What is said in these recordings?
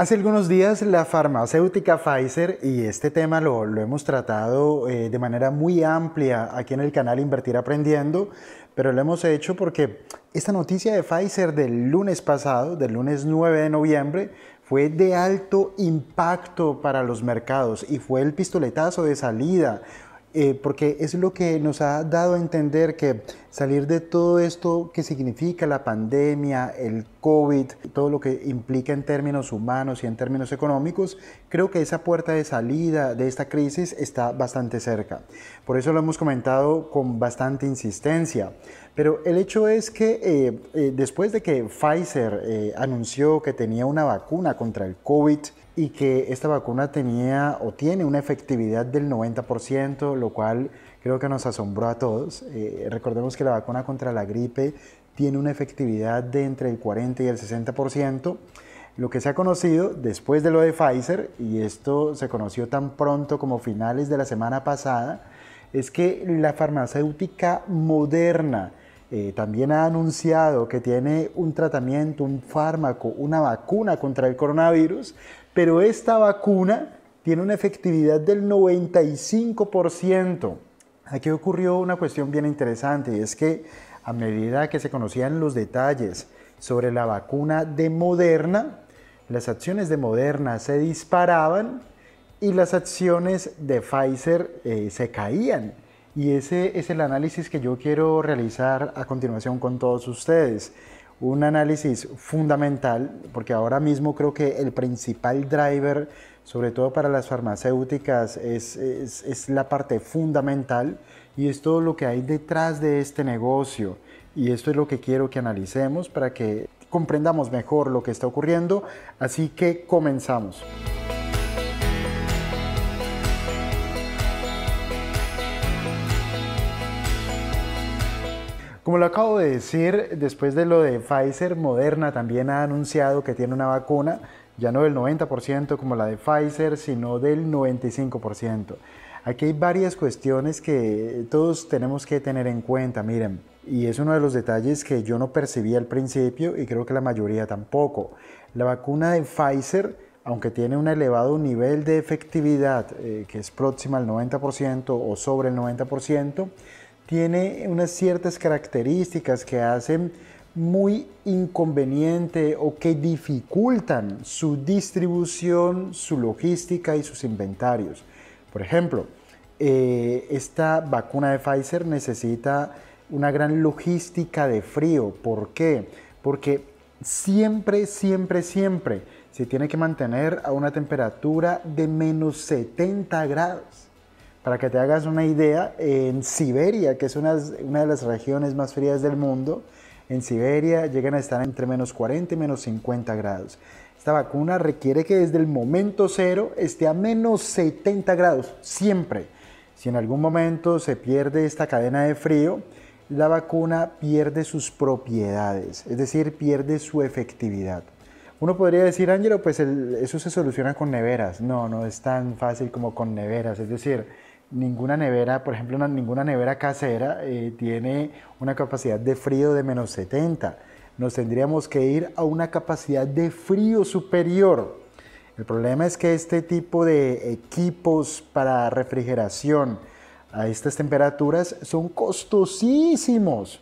Hace algunos días la farmacéutica Pfizer, y este tema lo, hemos tratado eh, de manera muy amplia aquí en el canal Invertir Aprendiendo, pero lo hemos hecho porque esta noticia de Pfizer del lunes pasado, del lunes 9 de noviembre, fue de alto impacto para los mercados y fue el pistoletazo de salida eh, porque es lo que nos ha dado a entender que salir de todo esto que significa la pandemia, el COVID, todo lo que implica en términos humanos y en términos económicos, creo que esa puerta de salida de esta crisis está bastante cerca. Por eso lo hemos comentado con bastante insistencia. Pero el hecho es que eh, eh, después de que Pfizer eh, anunció que tenía una vacuna contra el COVID, y que esta vacuna tenía o tiene una efectividad del 90%, lo cual creo que nos asombró a todos. recordemos que la vacuna contra la gripe tiene una efectividad de entre el 40 y el 60%. Lo que se ha conocido después de lo de Pfizer, y esto se conoció tan pronto como finales de la semana pasada, es que la farmacéutica moderna eh, también ha anunciado que tiene un tratamiento, un fármaco, una vacuna contra el coronavirus, pero esta vacuna tiene una efectividad del 95%. Aquí ocurrió una cuestión bien interesante y es que a medida que se conocían los detalles sobre la vacuna de Moderna, las acciones de Moderna se disparaban y las acciones de Pfizer eh, se caían. Y ese es el análisis que yo quiero realizar a continuación con todos ustedes. Un análisis fundamental, porque ahora mismo creo que el principal driver, sobre todo para las farmacéuticas, es la parte fundamental y es todo lo que hay detrás de este negocio. Y esto es lo que quiero que analicemos para que comprendamos mejor lo que está ocurriendo. Así que comenzamos. Como lo acabo de decir, después de lo de Pfizer, Moderna también ha anunciado que tiene una vacuna, ya no del 90% como la de Pfizer, sino del 95%. Aquí hay varias cuestiones que todos tenemos que tener en cuenta, miren, y es uno de los detalles que yo no percibí al principio y creo que la mayoría tampoco. La vacuna de Pfizer aunque tiene un elevado nivel de efectividad eh, que es próxima al 90% o sobre el 90%, tiene unas ciertas características que hacen muy inconveniente o que dificultan su distribución, su logística y sus inventarios. Por ejemplo, eh, esta vacuna de Pfizer necesita una gran logística de frío. ¿Por qué? Porque siempre, siempre, siempre se tiene que mantener a una temperatura de menos 70 grados. Para que te hagas una idea, en Siberia, que es una, una de las regiones más frías del mundo, en Siberia llegan a estar entre menos 40 y menos 50 grados. Esta vacuna requiere que desde el momento cero esté a menos 70 grados, siempre. Si en algún momento se pierde esta cadena de frío, la vacuna pierde sus propiedades, es decir, pierde su efectividad. Uno podría decir, Ángelo, pues eso se soluciona con neveras. No, no es tan fácil como con neveras. Es decir, ninguna nevera, por ejemplo, ninguna nevera casera eh, tiene una capacidad de frío de menos 70 nos tendríamos que ir a una capacidad de frío superior. El problema es que este tipo de equipos para refrigeración a estas temperaturas son costosísimos.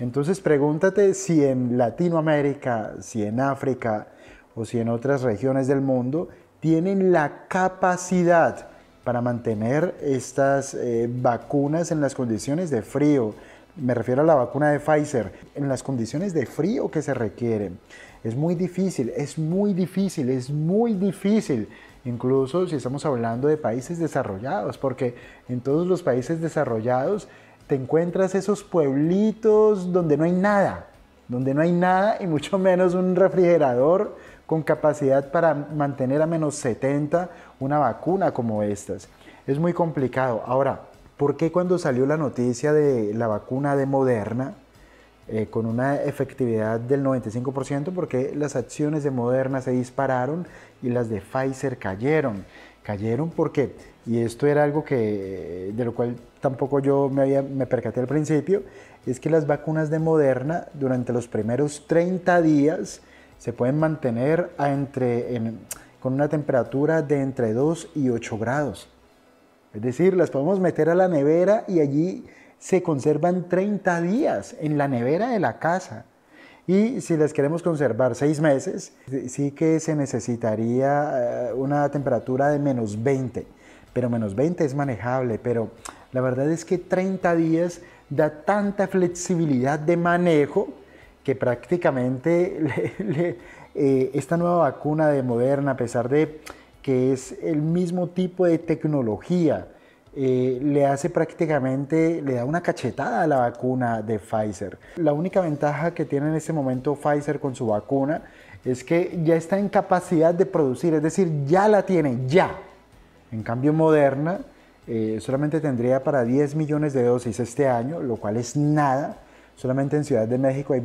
Entonces pregúntate si en Latinoamérica, si en África o si en otras regiones del mundo tienen la capacidad para mantener estas eh, vacunas en las condiciones de frío, me refiero a la vacuna de Pfizer, en las condiciones de frío que se requieren. Es muy difícil, es muy difícil, es muy difícil, incluso si estamos hablando de países desarrollados, porque en todos los países desarrollados te encuentras esos pueblitos donde no hay nada, donde no hay nada y mucho menos un refrigerador con capacidad para mantener a menos 70 una vacuna como estas. Es muy complicado. Ahora, ¿Por qué cuando salió la noticia de la vacuna de Moderna, eh, con una efectividad del 95%, porque las acciones de Moderna se dispararon y las de Pfizer cayeron? Cayeron porque, y esto era algo que, eh, de lo cual tampoco yo me, había, percaté al principio, es que las vacunas de Moderna durante los primeros 30 días se pueden mantener a con una temperatura de entre 2 y 8 grados. Es decir, las podemos meter a la nevera y allí se conservan 30 días en la nevera de la casa. Y si las queremos conservar 6 meses, sí que se necesitaría eh, una temperatura de menos 20. Pero menos 20 es manejable, pero la verdad es que 30 días da tanta flexibilidad de manejo que prácticamente eh, esta nueva vacuna de Moderna, a pesar de que es el mismo tipo de tecnología, eh, le hace prácticamente, le da una cachetada a la vacuna de Pfizer. La única ventaja que tiene en este momento Pfizer con su vacuna es que ya está en capacidad de producir, es decir, ya la tiene, ya. En cambio, Moderna eh, solamente tendría para 10 millones de dosis este año, lo cual es nada Solamente en Ciudad de México hay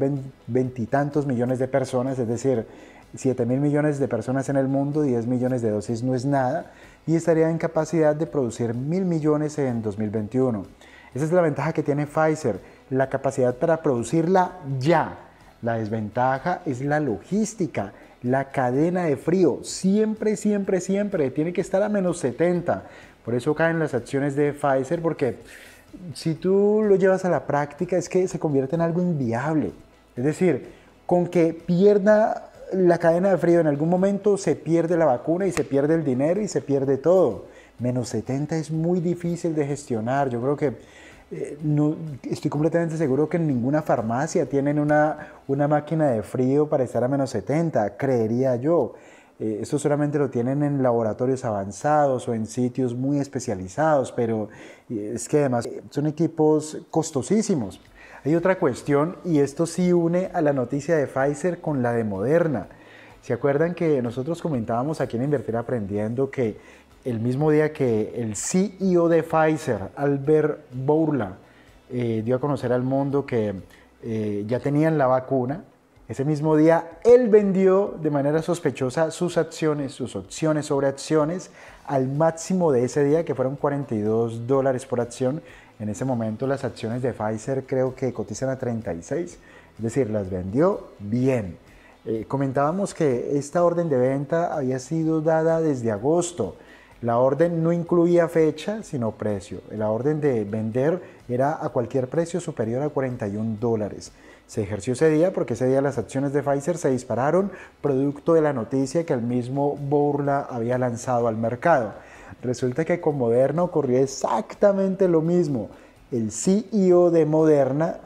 veintitantos millones de personas, es decir, 7 mil millones de personas en el mundo, 10 millones de dosis no es nada y estaría en capacidad de producir mil millones en 2021. Esa es la ventaja que tiene Pfizer, la capacidad para producirla ya. La desventaja es la logística, la cadena de frío. Siempre, siempre, siempre tiene que estar a menos 70. Por eso caen las acciones de Pfizer porque si tú lo llevas a la práctica, es que se convierte en algo inviable. Es decir, con que pierda la cadena de frío en algún momento, se pierde la vacuna y se pierde el dinero y se pierde todo. Menos 70 es muy difícil de gestionar. Yo creo que eh, no, estoy completamente seguro que en ninguna farmacia tienen una, una máquina de frío para estar a menos 70, creería yo. Eh, esto solamente lo tienen en laboratorios avanzados o en sitios muy especializados, pero eh, es que además eh, son equipos costosísimos. Hay otra cuestión, y esto sí une a la noticia de Pfizer con la de Moderna. ¿Se acuerdan que nosotros comentábamos aquí en Invertir Aprendiendo que el mismo día que el CEO de Pfizer, Albert Bourla, dio a conocer al mundo que ya tenían la vacuna, ese mismo día, él vendió de manera sospechosa sus acciones, sus opciones sobre acciones, al máximo de ese día, que fueron 42 dólares por acción. En ese momento las acciones de Pfizer creo que cotizan a 36, es decir, las vendió bien. Eh, comentábamos que esta orden de venta había sido dada desde agosto. La orden no incluía fecha, sino precio. La orden de vender era a cualquier precio superior a 41 dólares se ejerció ese día porque ese día las acciones de Pfizer se dispararon producto de la noticia que el mismo Burla había lanzado al mercado. Resulta que con Moderna ocurrió exactamente lo mismo. El CEO de Moderna,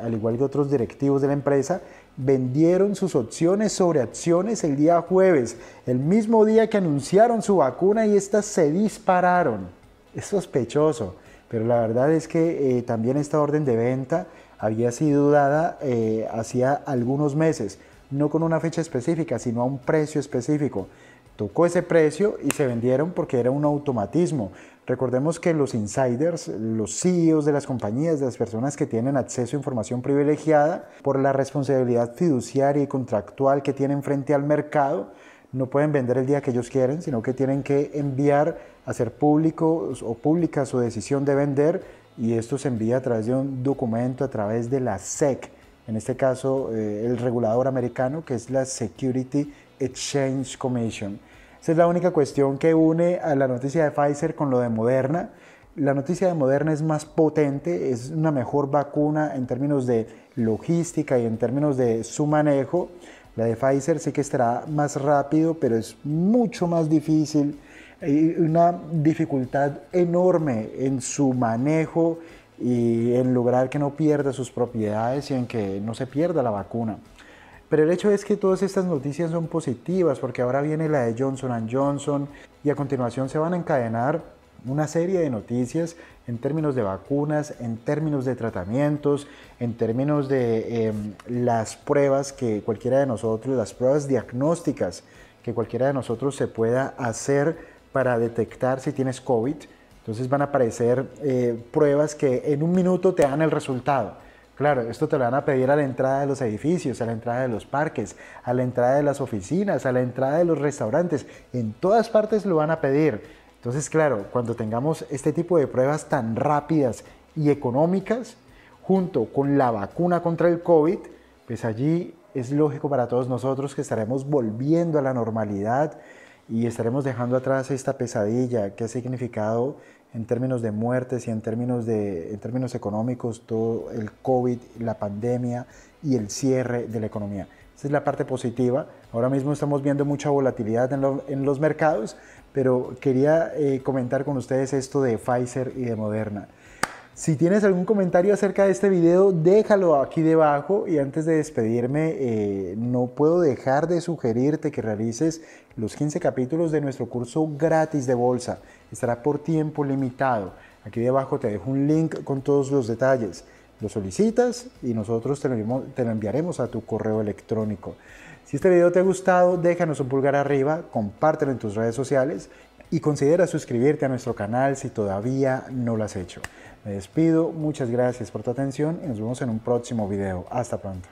al igual que otros directivos de la empresa, vendieron sus opciones sobre acciones el día jueves, el mismo día que anunciaron su vacuna y estas se dispararon. Es sospechoso, pero la verdad es que eh, también esta orden de venta había sido dada eh, hacía algunos meses, no con una fecha específica, sino a un precio específico. Tocó ese precio y se vendieron porque era un automatismo. Recordemos que los insiders, los CEOs de las compañías, de las personas que tienen acceso a información privilegiada por la responsabilidad fiduciaria y contractual que tienen frente al mercado, no pueden vender el día que ellos quieren, sino que tienen que enviar, a ser público o pública su decisión de vender y esto se envía a través de un documento, a través de la SEC, en este caso eh, el regulador americano, que es la Security Exchange Commission. Esa es la única cuestión que une a la noticia de Pfizer con lo de Moderna. La noticia de Moderna es más potente, es una mejor vacuna en términos de logística y en términos de su manejo. La de Pfizer sí que estará más rápido, pero es mucho más difícil una dificultad enorme en su manejo y en lograr que no pierda sus propiedades y en que no se pierda la vacuna. Pero el hecho es que todas estas noticias son positivas porque ahora viene la de Johnson Johnson y a continuación se van a encadenar una serie de noticias en términos de vacunas, en términos de tratamientos, en términos de em, las pruebas que cualquiera de nosotros, las pruebas diagnósticas que cualquiera de nosotros se pueda hacer para detectar si tienes COVID. Entonces van a aparecer eh, pruebas que en un minuto te dan el resultado. Claro, esto te lo van a pedir a la entrada de los edificios, a la entrada de los parques, a la entrada de las oficinas, a la entrada de los restaurantes. En todas partes lo van a pedir. Entonces, claro, cuando tengamos este tipo de pruebas tan rápidas y económicas, junto con la vacuna contra el COVID, pues allí es lógico para todos nosotros que estaremos volviendo a la normalidad, y estaremos dejando atrás esta pesadilla que ha significado en términos de muertes y en términos, de, en términos económicos todo el COVID, la pandemia y el cierre de la economía. Esa es la parte positiva. Ahora mismo estamos viendo mucha volatilidad en, en los mercados, pero quería eh, comentar con ustedes esto de Pfizer y de Moderna. Si tienes algún comentario acerca de este video, déjalo aquí debajo y antes de despedirme, eh, no puedo dejar de sugerirte que realices los 15 capítulos de nuestro curso gratis de bolsa. Estará por tiempo limitado. Aquí debajo te dejo un link con todos los detalles. Lo solicitas y nosotros te lo, te lo enviaremos a tu correo electrónico. Si este video te ha gustado, déjanos un pulgar arriba, compártelo en tus redes sociales y considera suscribirte a nuestro canal si todavía no lo has hecho. Me despido, muchas gracias por tu atención y nos vemos en un próximo video. Hasta pronto.